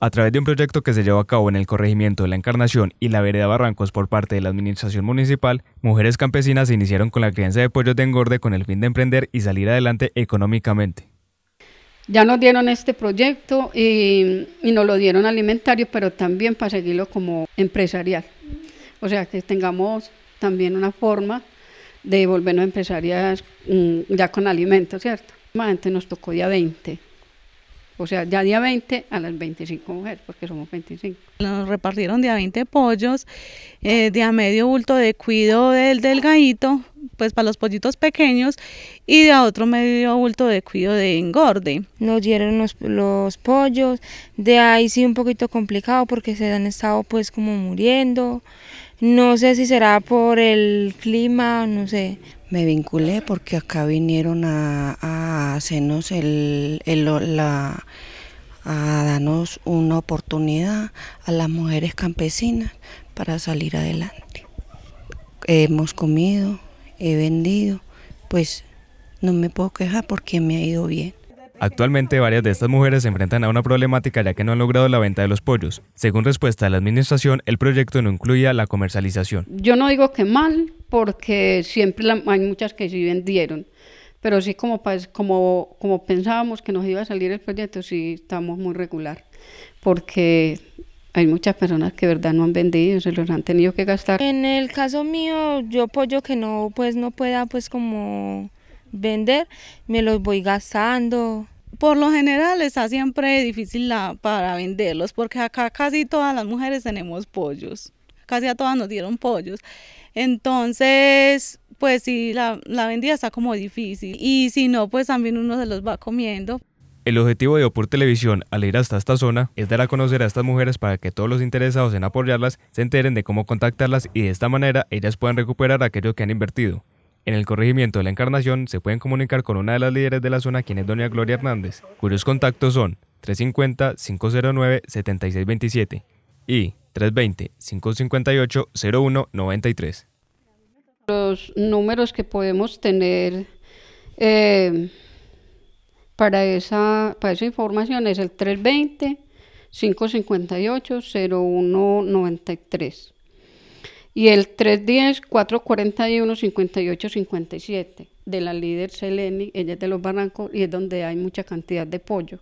A través de un proyecto que se llevó a cabo en el corregimiento de la Encarnación y la vereda Barrancos por parte de la administración municipal, mujeres campesinas se iniciaron con la crianza de pollos de engorde con el fin de emprender y salir adelante económicamente. Ya nos dieron este proyecto y, y nos lo dieron alimentario, pero también para seguirlo como empresarial. O sea, que tengamos también una forma de volvernos empresarias mm, ya con alimentos, ¿cierto? Antes nos tocó día 20 o sea, ya día 20 a las 25 mujeres, porque somos 25. Nos repartieron de 20 pollos, eh, de a medio bulto de cuido del delgadito, pues para los pollitos pequeños, y de a otro medio bulto de cuido de engorde. Nos dieron los, los pollos, de ahí sí un poquito complicado porque se han estado pues como muriendo, no sé si será por el clima, no sé. Me vinculé porque acá vinieron a, hacernos el, la, a darnos una oportunidad a las mujeres campesinas para salir adelante. Hemos comido, he vendido, pues no me puedo quejar porque me ha ido bien. Actualmente varias de estas mujeres se enfrentan a una problemática ya que no han logrado la venta de los pollos. Según respuesta de la administración, el proyecto no incluía la comercialización. Yo no digo que mal, porque siempre hay muchas que sí vendieron, pero sí como, como, como pensábamos que nos iba a salir el proyecto, sí estamos muy regular, porque hay muchas personas que verdad no han vendido, se los han tenido que gastar. En el caso mío, yo pollo que no, pues no pueda pues como vender, me los voy gastando. Por lo general está siempre difícil para venderlos porque acá casi todas las mujeres tenemos pollos, casi a todas nos dieron pollos. Entonces, pues sí, la, la vendida está como difícil y si no, pues también uno se los va comiendo. El objetivo de Opor Televisión al ir hasta esta zona es dar a conocer a estas mujeres para que todos los interesados en apoyarlas se enteren de cómo contactarlas y de esta manera ellas puedan recuperar aquello que han invertido. En el corregimiento de la Encarnación se pueden comunicar con una de las líderes de la zona, quien es doña Gloria Hernández, cuyos contactos son 350-509-7627 y 320-558-0193. Los números que podemos tener eh, para, esa, para esa información es el 320. 558-0193 y el 310-441-5857 de la líder Seleni, ella es de los barrancos y es donde hay mucha cantidad de pollo.